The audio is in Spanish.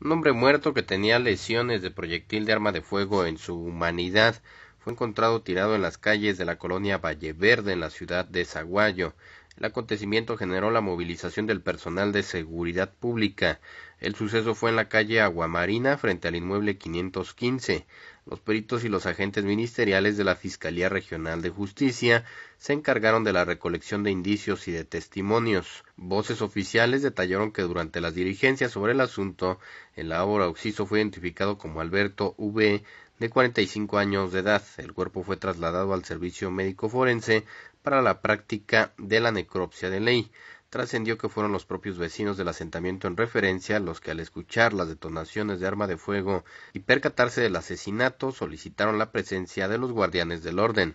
Un hombre muerto que tenía lesiones de proyectil de arma de fuego en su humanidad fue encontrado tirado en las calles de la colonia Valle Verde en la ciudad de Zaguayo. El acontecimiento generó la movilización del personal de seguridad pública, el suceso fue en la calle Aguamarina frente al inmueble 515. Los peritos y los agentes ministeriales de la Fiscalía Regional de Justicia se encargaron de la recolección de indicios y de testimonios. Voces oficiales detallaron que durante las diligencias sobre el asunto, el árbol occiso fue identificado como Alberto V, de 45 años de edad. El cuerpo fue trasladado al servicio médico forense para la práctica de la necropsia de ley trascendió que fueron los propios vecinos del asentamiento en referencia los que al escuchar las detonaciones de arma de fuego y percatarse del asesinato solicitaron la presencia de los guardianes del orden.